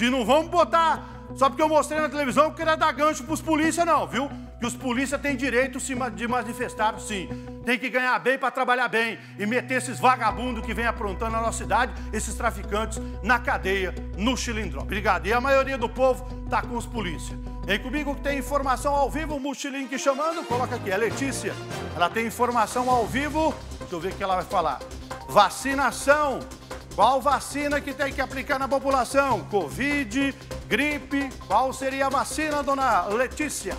E não vamos botar só porque eu mostrei na televisão que era dar gancho para os polícia, não, viu? Que os polícia têm direito de manifestar, sim. Tem que ganhar bem para trabalhar bem e meter esses vagabundos que vem aprontando na nossa cidade, esses traficantes, na cadeia, no xilindró. Obrigado. E a maioria do povo tá com os polícia. Vem comigo que tem informação ao vivo, o Multilink chamando, coloca aqui, a é Letícia. Ela tem informação ao vivo, deixa eu ver o que ela vai falar. Vacinação qual vacina que tem que aplicar na população? Covid, gripe, qual seria a vacina, dona Letícia?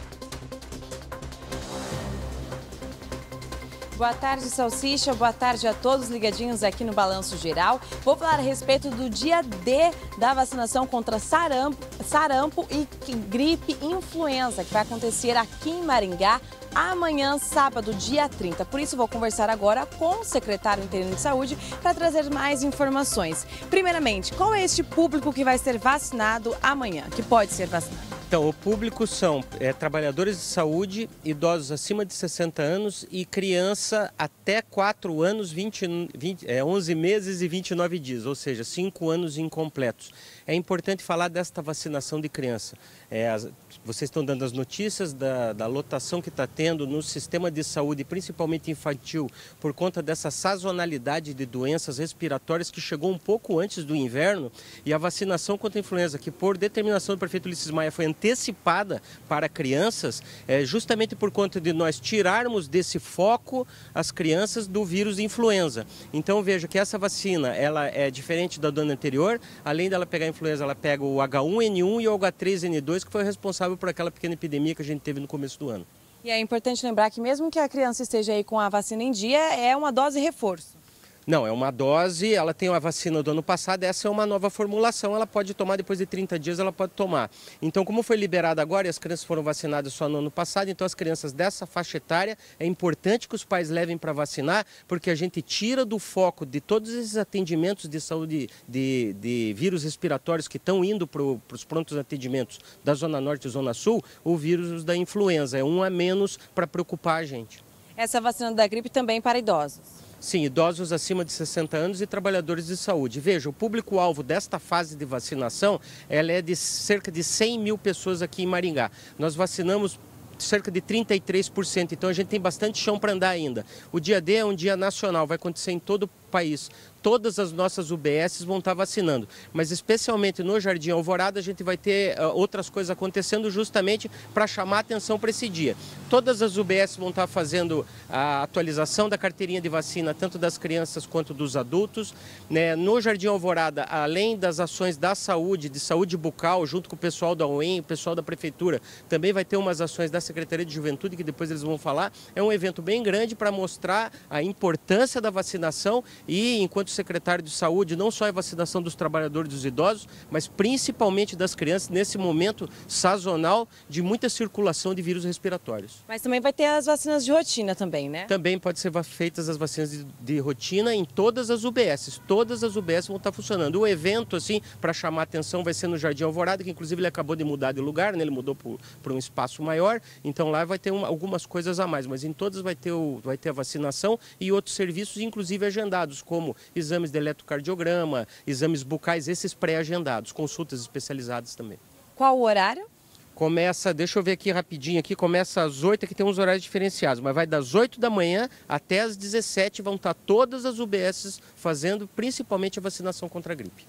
Boa tarde, Salsicha. Boa tarde a todos ligadinhos aqui no Balanço Geral. Vou falar a respeito do dia D da vacinação contra sarampo, sarampo e gripe influenza, que vai acontecer aqui em Maringá amanhã, sábado, dia 30. Por isso, vou conversar agora com o secretário interino de saúde para trazer mais informações. Primeiramente, qual é este público que vai ser vacinado amanhã, que pode ser vacinado? Então, o público são é, trabalhadores de saúde, idosos acima de 60 anos e criança até 4 anos, 20, 20, é, 11 meses e 29 dias, ou seja, 5 anos incompletos. É importante falar desta vacinação de criança. É, as, vocês estão dando as notícias da, da lotação que está tendo no sistema de saúde, principalmente infantil, por conta dessa sazonalidade de doenças respiratórias que chegou um pouco antes do inverno e a vacinação contra a influenza, que por determinação do prefeito Ulisses Maia foi antecipada para crianças, é, justamente por conta de nós tirarmos desse foco as crianças do vírus influenza. Então veja que essa vacina ela é diferente da dona anterior, além dela pegar a influenza, ela pega o H1N1 e o H3N2, que foi responsável por aquela pequena epidemia que a gente teve no começo do ano. E é importante lembrar que mesmo que a criança esteja aí com a vacina em dia, é uma dose reforço. Não, é uma dose, ela tem a vacina do ano passado, essa é uma nova formulação, ela pode tomar depois de 30 dias, ela pode tomar. Então, como foi liberada agora e as crianças foram vacinadas só no ano passado, então as crianças dessa faixa etária, é importante que os pais levem para vacinar, porque a gente tira do foco de todos esses atendimentos de saúde de, de vírus respiratórios que estão indo para os prontos atendimentos da Zona Norte e Zona Sul, o vírus da influenza. É um a menos para preocupar a gente. Essa vacina da gripe também para idosos? Sim, idosos acima de 60 anos e trabalhadores de saúde. Veja, o público-alvo desta fase de vacinação ela é de cerca de 100 mil pessoas aqui em Maringá. Nós vacinamos cerca de 33%, então a gente tem bastante chão para andar ainda. O dia D é um dia nacional, vai acontecer em todo o país todas as nossas UBSs vão estar vacinando. Mas especialmente no Jardim Alvorada, a gente vai ter uh, outras coisas acontecendo justamente para chamar atenção para esse dia. Todas as UBS vão estar fazendo a atualização da carteirinha de vacina, tanto das crianças quanto dos adultos. Né? No Jardim Alvorada, além das ações da saúde, de saúde bucal, junto com o pessoal da UEM, o pessoal da Prefeitura, também vai ter umas ações da Secretaria de Juventude, que depois eles vão falar. É um evento bem grande para mostrar a importância da vacinação e, enquanto secretário de saúde não só a vacinação dos trabalhadores dos idosos, mas principalmente das crianças nesse momento sazonal de muita circulação de vírus respiratórios. Mas também vai ter as vacinas de rotina também, né? Também pode ser feitas as vacinas de, de rotina em todas as UBSs. Todas as UBSs vão estar funcionando. O evento, assim, para chamar atenção, vai ser no Jardim Alvorada, que inclusive ele acabou de mudar de lugar, né? ele mudou para um espaço maior. Então lá vai ter uma, algumas coisas a mais, mas em todas vai ter, o, vai ter a vacinação e outros serviços, inclusive agendados, como exames de eletrocardiograma, exames bucais, esses pré-agendados, consultas especializadas também. Qual o horário? Começa, deixa eu ver aqui rapidinho aqui, começa às 8, aqui tem uns horários diferenciados, mas vai das 8 da manhã até às 17 vão estar tá todas as UBSs fazendo principalmente a vacinação contra a gripe.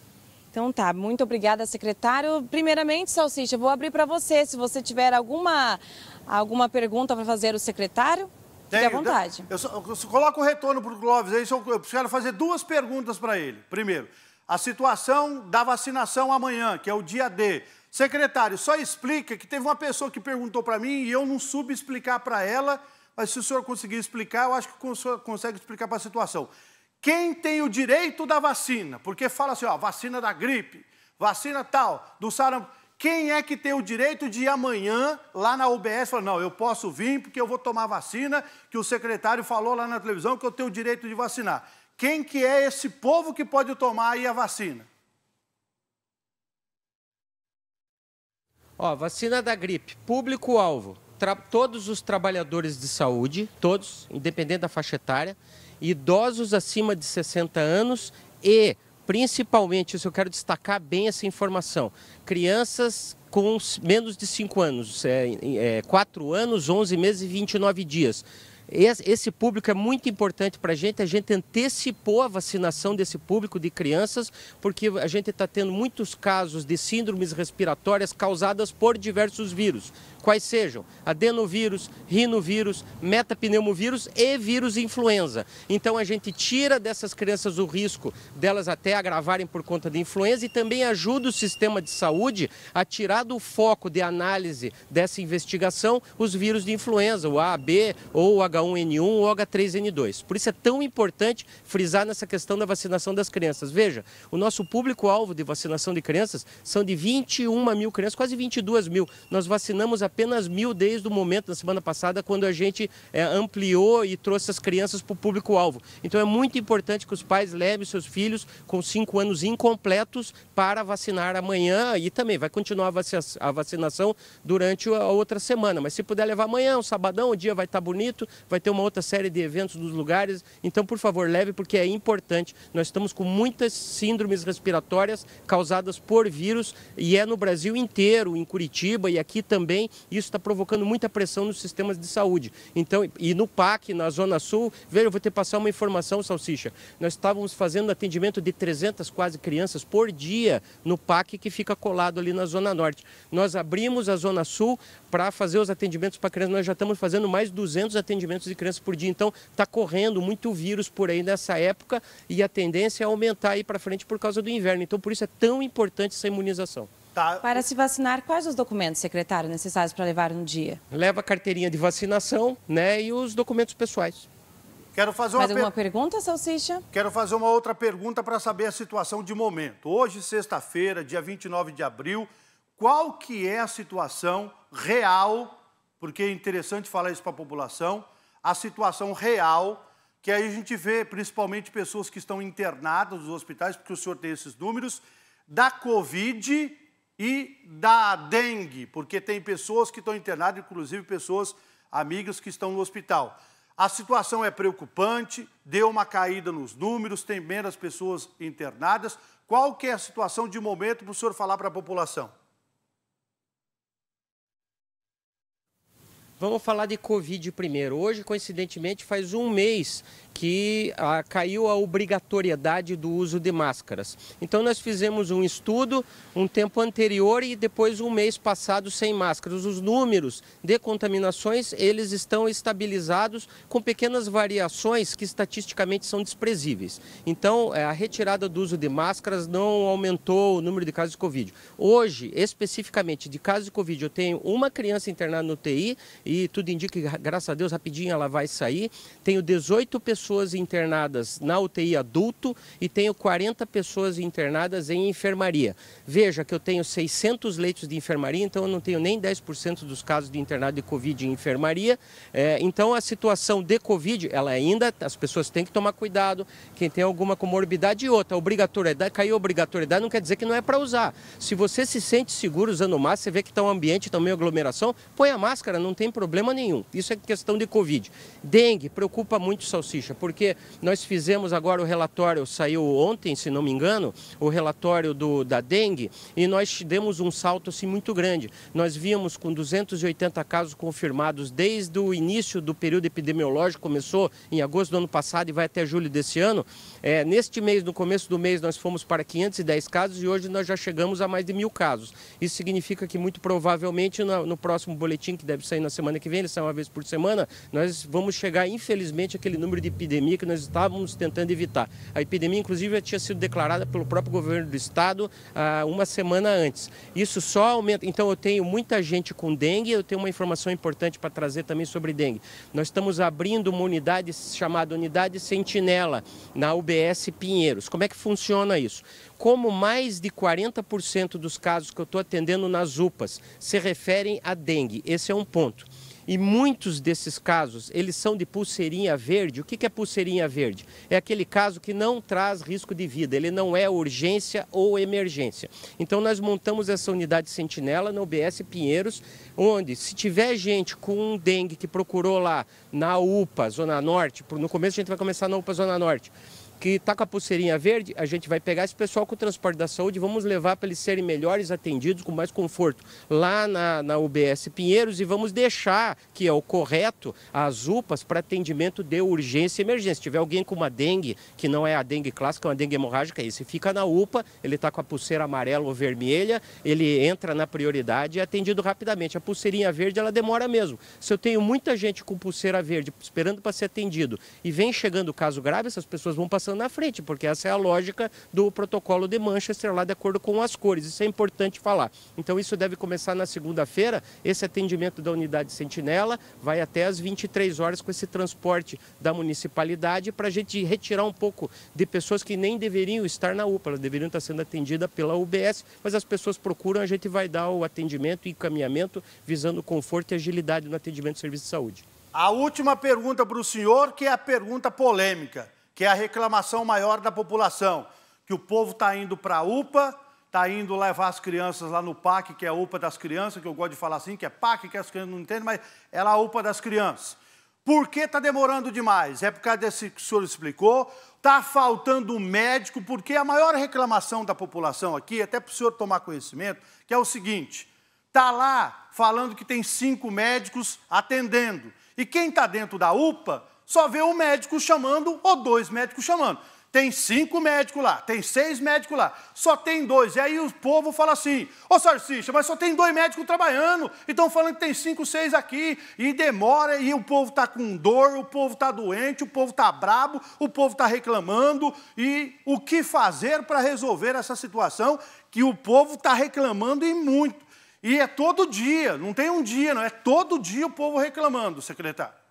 Então tá, muito obrigada, secretário. Primeiramente, Salsicha, vou abrir para você, se você tiver alguma, alguma pergunta para fazer o secretário. Fique à vontade. Eu, eu coloco o retorno para o Clóvis aí, eu, eu quero fazer duas perguntas para ele. Primeiro, a situação da vacinação amanhã, que é o dia D. Secretário, só explica que teve uma pessoa que perguntou para mim e eu não soube explicar para ela, mas se o senhor conseguir explicar, eu acho que o senhor consegue explicar para a situação. Quem tem o direito da vacina? Porque fala assim, ó, vacina da gripe, vacina tal, do sarampo. Quem é que tem o direito de amanhã lá na UBS falar, não, eu posso vir porque eu vou tomar vacina, que o secretário falou lá na televisão que eu tenho o direito de vacinar. Quem que é esse povo que pode tomar aí a vacina? Ó, vacina da gripe, público-alvo, todos os trabalhadores de saúde, todos, independente da faixa etária, idosos acima de 60 anos e principalmente, isso eu quero destacar bem essa informação, crianças com menos de 5 anos, é, é, 4 anos, 11 meses e 29 dias. Esse público é muito importante para a gente. A gente antecipou a vacinação desse público de crianças, porque a gente está tendo muitos casos de síndromes respiratórias causadas por diversos vírus, quais sejam adenovírus, rinovírus, metapneumovírus e vírus influenza. Então a gente tira dessas crianças o risco delas até agravarem por conta de influenza e também ajuda o sistema de saúde a tirar do foco de análise dessa investigação os vírus de influenza, o A, B ou o H1N1 ou o H3N2. Por isso é tão importante frisar nessa questão da vacinação das crianças. Veja, o nosso público-alvo de vacinação de crianças são de 21 mil crianças, quase 22 mil. Nós vacinamos apenas apenas mil desde o momento da semana passada, quando a gente é, ampliou e trouxe as crianças para o público-alvo. Então é muito importante que os pais levem seus filhos com cinco anos incompletos para vacinar amanhã e também vai continuar a vacinação durante a outra semana. Mas se puder levar amanhã, um sabadão, o dia vai estar tá bonito, vai ter uma outra série de eventos nos lugares. Então, por favor, leve porque é importante. Nós estamos com muitas síndromes respiratórias causadas por vírus e é no Brasil inteiro, em Curitiba e aqui também. Isso está provocando muita pressão nos sistemas de saúde. Então, e no PAC, na Zona Sul, veja, eu vou te passar uma informação, Salsicha. Nós estávamos fazendo atendimento de 300 quase crianças por dia no PAC que fica colado ali na Zona Norte. Nós abrimos a Zona Sul para fazer os atendimentos para crianças. Nós já estamos fazendo mais 200 atendimentos de crianças por dia. Então, está correndo muito vírus por aí nessa época e a tendência é aumentar aí para frente por causa do inverno. Então, por isso é tão importante essa imunização. Tá. Para se vacinar, quais os documentos, secretário, necessários para levar no dia? Leva a carteirinha de vacinação né, e os documentos pessoais. Quero fazer uma, per... pergunta, Salsicha? Quero fazer uma outra pergunta para saber a situação de momento. Hoje, sexta-feira, dia 29 de abril, qual que é a situação real, porque é interessante falar isso para a população, a situação real, que aí a gente vê principalmente pessoas que estão internadas nos hospitais, porque o senhor tem esses números, da Covid e da dengue, porque tem pessoas que estão internadas, inclusive pessoas, amigos que estão no hospital. A situação é preocupante, deu uma caída nos números, tem menos pessoas internadas. Qual que é a situação de momento para o senhor falar para a população? Vamos falar de Covid primeiro. Hoje, coincidentemente, faz um mês que ah, caiu a obrigatoriedade do uso de máscaras. Então, nós fizemos um estudo um tempo anterior e depois um mês passado sem máscaras. Os números de contaminações, eles estão estabilizados com pequenas variações que estatisticamente são desprezíveis. Então, eh, a retirada do uso de máscaras não aumentou o número de casos de Covid. Hoje, especificamente de casos de Covid, eu tenho uma criança internada no TI e tudo indica que, graças a Deus, rapidinho ela vai sair. Tenho 18 pessoas internadas na UTI adulto e tenho 40 pessoas internadas em enfermaria. Veja que eu tenho 600 leitos de enfermaria, então eu não tenho nem 10% dos casos de internado de Covid em enfermaria. É, então a situação de Covid, ela ainda, as pessoas têm que tomar cuidado, quem tem alguma comorbidade e outra. Obrigatoriedade, caiu obrigatoriedade não quer dizer que não é para usar. Se você se sente seguro usando máscara, você vê que está um ambiente, está uma aglomeração, põe a máscara, não tem problema nenhum. Isso é questão de Covid. Dengue preocupa muito Salsicha, porque nós fizemos agora o relatório, saiu ontem, se não me engano, o relatório do, da dengue, e nós demos um salto assim, muito grande. Nós víamos com 280 casos confirmados desde o início do período epidemiológico, começou em agosto do ano passado e vai até julho desse ano. É, neste mês, no começo do mês, nós fomos para 510 casos e hoje nós já chegamos a mais de mil casos. Isso significa que muito provavelmente no, no próximo boletim que deve sair na semana semana que vem, ele sai uma vez por semana, nós vamos chegar, infelizmente, àquele número de epidemia que nós estávamos tentando evitar. A epidemia, inclusive, já tinha sido declarada pelo próprio governo do estado ah, uma semana antes. Isso só aumenta. Então, eu tenho muita gente com dengue, eu tenho uma informação importante para trazer também sobre dengue. Nós estamos abrindo uma unidade chamada Unidade Sentinela, na UBS Pinheiros. Como é que funciona isso? Como mais de 40% dos casos que eu estou atendendo nas UPAs se referem a dengue, esse é um ponto. E muitos desses casos, eles são de pulseirinha verde. O que é pulseirinha verde? É aquele caso que não traz risco de vida, ele não é urgência ou emergência. Então nós montamos essa unidade sentinela no UBS Pinheiros, onde se tiver gente com um dengue que procurou lá na UPA, Zona Norte, no começo a gente vai começar na UPA Zona Norte, que está com a pulseirinha verde, a gente vai pegar esse pessoal com o transporte da saúde, vamos levar para eles serem melhores atendidos, com mais conforto, lá na, na UBS Pinheiros e vamos deixar, que é o correto, as UPAs para atendimento de urgência e emergência. Se tiver alguém com uma dengue, que não é a dengue clássica, é uma dengue hemorrágica, esse fica na UPA, ele está com a pulseira amarela ou vermelha, ele entra na prioridade e é atendido rapidamente. A pulseirinha verde, ela demora mesmo. Se eu tenho muita gente com pulseira verde esperando para ser atendido e vem chegando caso grave, essas pessoas vão passando passando na frente, porque essa é a lógica do protocolo de Manchester lá de acordo com as cores. Isso é importante falar. Então isso deve começar na segunda-feira. Esse atendimento da unidade Sentinela vai até as 23 horas com esse transporte da municipalidade para a gente retirar um pouco de pessoas que nem deveriam estar na UPA, elas deveriam estar sendo atendidas pela UBS, mas as pessoas procuram, a gente vai dar o atendimento e encaminhamento visando conforto e agilidade no atendimento do serviço de saúde. A última pergunta para o senhor, que é a pergunta polêmica que é a reclamação maior da população, que o povo está indo para a UPA, está indo levar as crianças lá no PAC, que é a UPA das crianças, que eu gosto de falar assim, que é PAC, que as crianças não entendem, mas é a UPA das crianças. Por que está demorando demais? É por causa desse que o senhor explicou. Está faltando médico, porque a maior reclamação da população aqui, até para o senhor tomar conhecimento, que é o seguinte: está lá falando que tem cinco médicos atendendo. E quem está dentro da UPA só vê um médico chamando ou dois médicos chamando. Tem cinco médicos lá, tem seis médicos lá, só tem dois. E aí o povo fala assim: Ô Sarcista, mas só tem dois médicos trabalhando, Então estão falando que tem cinco, seis aqui, e demora, e o povo está com dor, o povo está doente, o povo está brabo, o povo está reclamando. E o que fazer para resolver essa situação que o povo está reclamando e muito? E é todo dia, não tem um dia, não, é todo dia o povo reclamando, secretário.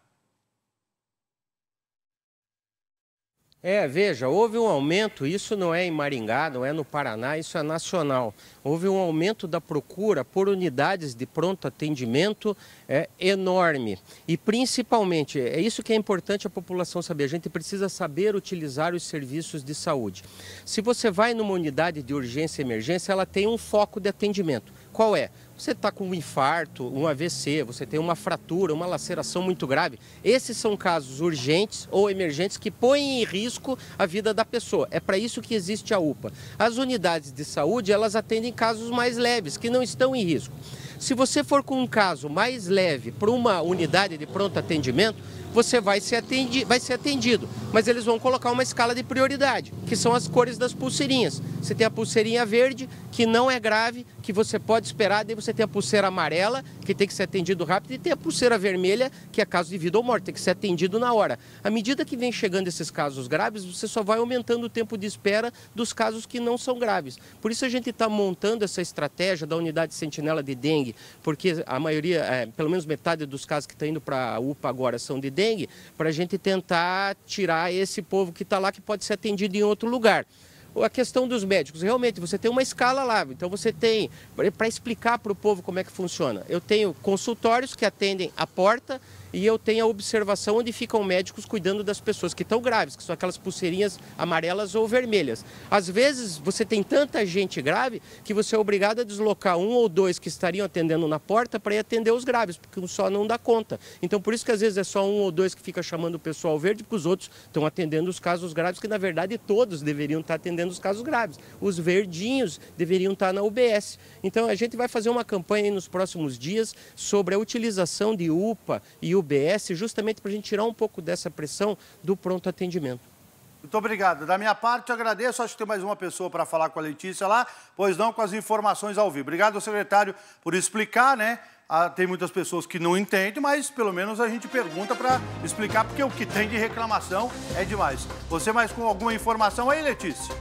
É, veja, houve um aumento, isso não é em Maringá, não é no Paraná, isso é nacional. Houve um aumento da procura por unidades de pronto atendimento é, enorme. E principalmente, é isso que é importante a população saber, a gente precisa saber utilizar os serviços de saúde. Se você vai numa unidade de urgência e emergência, ela tem um foco de atendimento. Qual é? Você está com um infarto, um AVC, você tem uma fratura, uma laceração muito grave. Esses são casos urgentes ou emergentes que põem em risco a vida da pessoa. É para isso que existe a UPA. As unidades de saúde, elas atendem casos mais leves, que não estão em risco. Se você for com um caso mais leve para uma unidade de pronto atendimento, você vai ser, atendi, vai ser atendido. Mas eles vão colocar uma escala de prioridade, que são as cores das pulseirinhas. Você tem a pulseirinha verde, que não é grave, que você pode esperar, daí você tem a pulseira amarela, que tem que ser atendido rápido, e tem a pulseira vermelha, que é caso de vida ou morte, tem que ser atendido na hora. À medida que vem chegando esses casos graves, você só vai aumentando o tempo de espera dos casos que não são graves. Por isso a gente está montando essa estratégia da unidade sentinela de dengue, porque a maioria, é, pelo menos metade dos casos que estão tá indo para a UPA agora são de dengue dengue, para a gente tentar tirar esse povo que está lá, que pode ser atendido em outro lugar a questão dos médicos. Realmente, você tem uma escala lá, então você tem, para explicar para o povo como é que funciona, eu tenho consultórios que atendem a porta e eu tenho a observação onde ficam médicos cuidando das pessoas que estão graves, que são aquelas pulseirinhas amarelas ou vermelhas. Às vezes você tem tanta gente grave que você é obrigado a deslocar um ou dois que estariam atendendo na porta para ir atender os graves, porque um só não dá conta. Então por isso que às vezes é só um ou dois que fica chamando o pessoal verde, porque os outros estão atendendo os casos graves, que na verdade todos deveriam estar tá atendendo os casos graves. Os verdinhos deveriam estar tá na UBS. Então a gente vai fazer uma campanha nos próximos dias sobre a utilização de UPA e UBS UBS, justamente para a gente tirar um pouco dessa pressão do pronto atendimento. Muito obrigado. Da minha parte, eu agradeço. Acho que tem mais uma pessoa para falar com a Letícia lá, pois não com as informações ao vivo. Obrigado, secretário, por explicar, né? Ah, tem muitas pessoas que não entendem, mas pelo menos a gente pergunta para explicar, porque o que tem de reclamação é demais. Você mais com alguma informação aí, Letícia?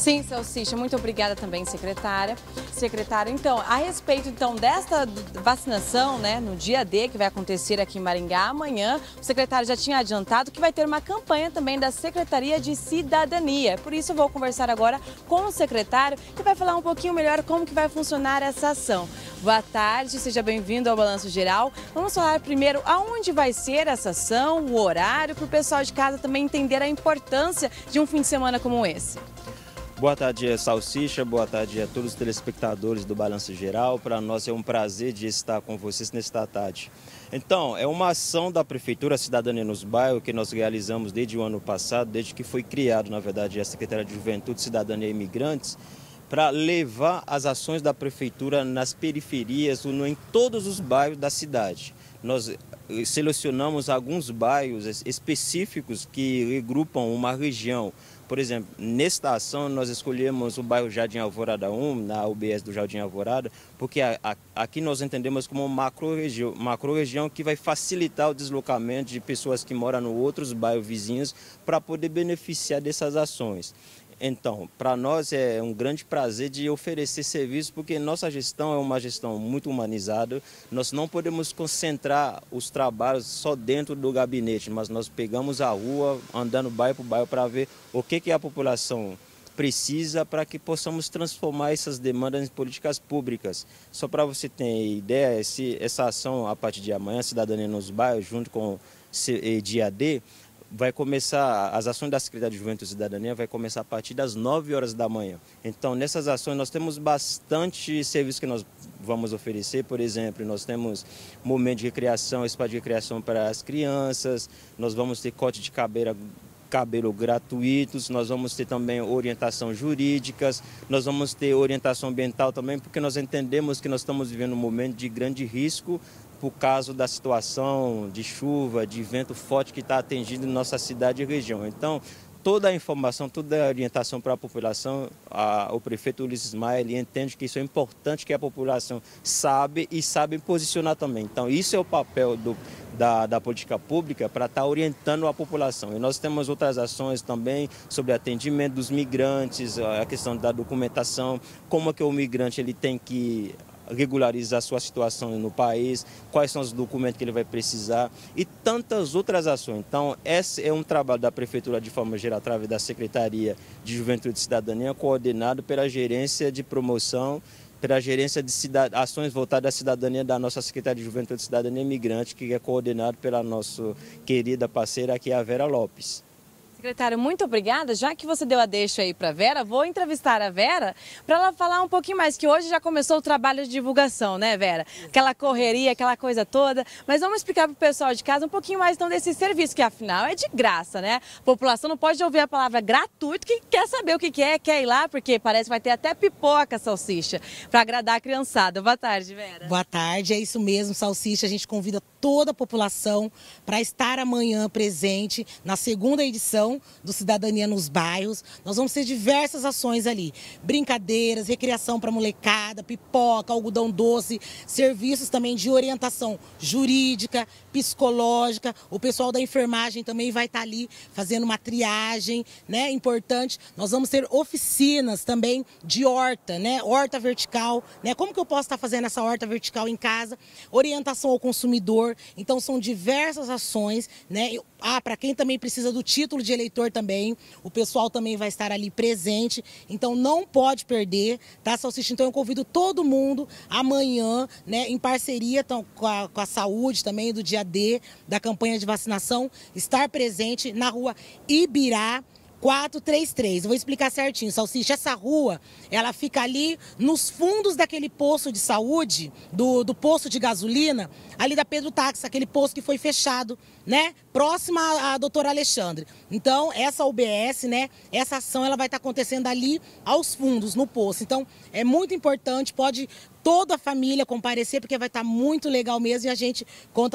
Sim, seu muito obrigada também, secretária. Secretária, então, a respeito então desta vacinação, né, no dia D que vai acontecer aqui em Maringá amanhã, o secretário já tinha adiantado que vai ter uma campanha também da Secretaria de Cidadania. Por isso eu vou conversar agora com o secretário, que vai falar um pouquinho melhor como que vai funcionar essa ação. Boa tarde, seja bem-vindo ao Balanço Geral. Vamos falar primeiro aonde vai ser essa ação, o horário, para o pessoal de casa também entender a importância de um fim de semana como esse. Boa tarde, é Salsicha. Boa tarde a todos os telespectadores do Balanço Geral. Para nós é um prazer de estar com vocês nesta tarde. Então, é uma ação da Prefeitura Cidadania nos Bairros que nós realizamos desde o ano passado, desde que foi criado, na verdade, a Secretaria de Juventude, Cidadania e Imigrantes, para levar as ações da Prefeitura nas periferias, em todos os bairros da cidade. Nós eh, selecionamos alguns bairros específicos que regrupam uma região por exemplo, nesta ação nós escolhemos o bairro Jardim Alvorada 1, na UBS do Jardim Alvorada, porque a, a, aqui nós entendemos como uma macro-região macro -região que vai facilitar o deslocamento de pessoas que moram em outros bairros vizinhos para poder beneficiar dessas ações. Então, para nós é um grande prazer de oferecer serviço, porque nossa gestão é uma gestão muito humanizada. Nós não podemos concentrar os trabalhos só dentro do gabinete, mas nós pegamos a rua, andando bairro por bairro para ver o que, que a população precisa para que possamos transformar essas demandas em políticas públicas. Só para você ter ideia, esse, essa ação a partir de amanhã, Cidadania nos Bairros, junto com o CEDAD, vai começar, as ações da Secretaria de Juventude e Cidadania vai começar a partir das 9 horas da manhã. Então, nessas ações, nós temos bastante serviço que nós vamos oferecer, por exemplo, nós temos momento de recreação, espaço de recreação para as crianças, nós vamos ter corte de cabelo, cabelo gratuitos, nós vamos ter também orientação jurídicas, nós vamos ter orientação ambiental também, porque nós entendemos que nós estamos vivendo um momento de grande risco por causa da situação de chuva, de vento forte que está atingindo nossa cidade e região. Então, toda a informação, toda a orientação para a população, a, o prefeito Ulisses Maia ele entende que isso é importante que a população sabe e sabe posicionar também. Então, isso é o papel do, da, da, política pública para estar tá orientando a população. E nós temos outras ações também sobre atendimento dos migrantes, a questão da documentação, como é que o migrante ele tem que regularizar sua situação no país, quais são os documentos que ele vai precisar e tantas outras ações. Então, esse é um trabalho da Prefeitura de forma geral, através da Secretaria de Juventude e Cidadania, coordenado pela Gerência de Promoção pela gerência de Cidad... ações voltadas à cidadania da nossa Secretaria de Juventude e Cidadania Imigrante, que é coordenado pela nossa querida parceira aqui, a Vera Lopes. Secretário, muito obrigada. Já que você deu a deixa aí para Vera, vou entrevistar a Vera para ela falar um pouquinho mais, que hoje já começou o trabalho de divulgação, né, Vera? Aquela correria, aquela coisa toda. Mas vamos explicar para o pessoal de casa um pouquinho mais então, desse serviço, que afinal é de graça, né? A população não pode ouvir a palavra gratuito, que quer saber o que, que é, quer ir lá, porque parece que vai ter até pipoca, salsicha, para agradar a criançada. Boa tarde, Vera. Boa tarde, é isso mesmo, salsicha. A gente convida toda a população para estar amanhã presente na segunda edição ação do Cidadania nos bairros. Nós vamos ter diversas ações ali: brincadeiras, recreação para molecada, pipoca, algodão doce, serviços também de orientação jurídica, psicológica. O pessoal da enfermagem também vai estar tá ali fazendo uma triagem, né? Importante. Nós vamos ter oficinas também de horta, né? Horta vertical, né? Como que eu posso estar tá fazendo essa horta vertical em casa? Orientação ao consumidor. Então são diversas ações, né? Ah, para quem também precisa do título de eleitor também. O pessoal também vai estar ali presente. Então não pode perder, tá, Salsicha? Então eu convido todo mundo amanhã, né, em parceria então, com, a, com a saúde também do dia D, da campanha de vacinação, estar presente na rua Ibirá. 433. Eu vou explicar certinho, Salsicha. Essa rua, ela fica ali nos fundos daquele posto de saúde, do, do posto de gasolina, ali da Pedro Táxi, aquele posto que foi fechado, né? Próxima à, doutora Alexandre. Então, essa UBS, né? Essa ação, ela vai estar tá acontecendo ali aos fundos, no posto. Então, é muito importante, pode toda a família comparecer, porque vai estar tá muito legal mesmo e a gente conta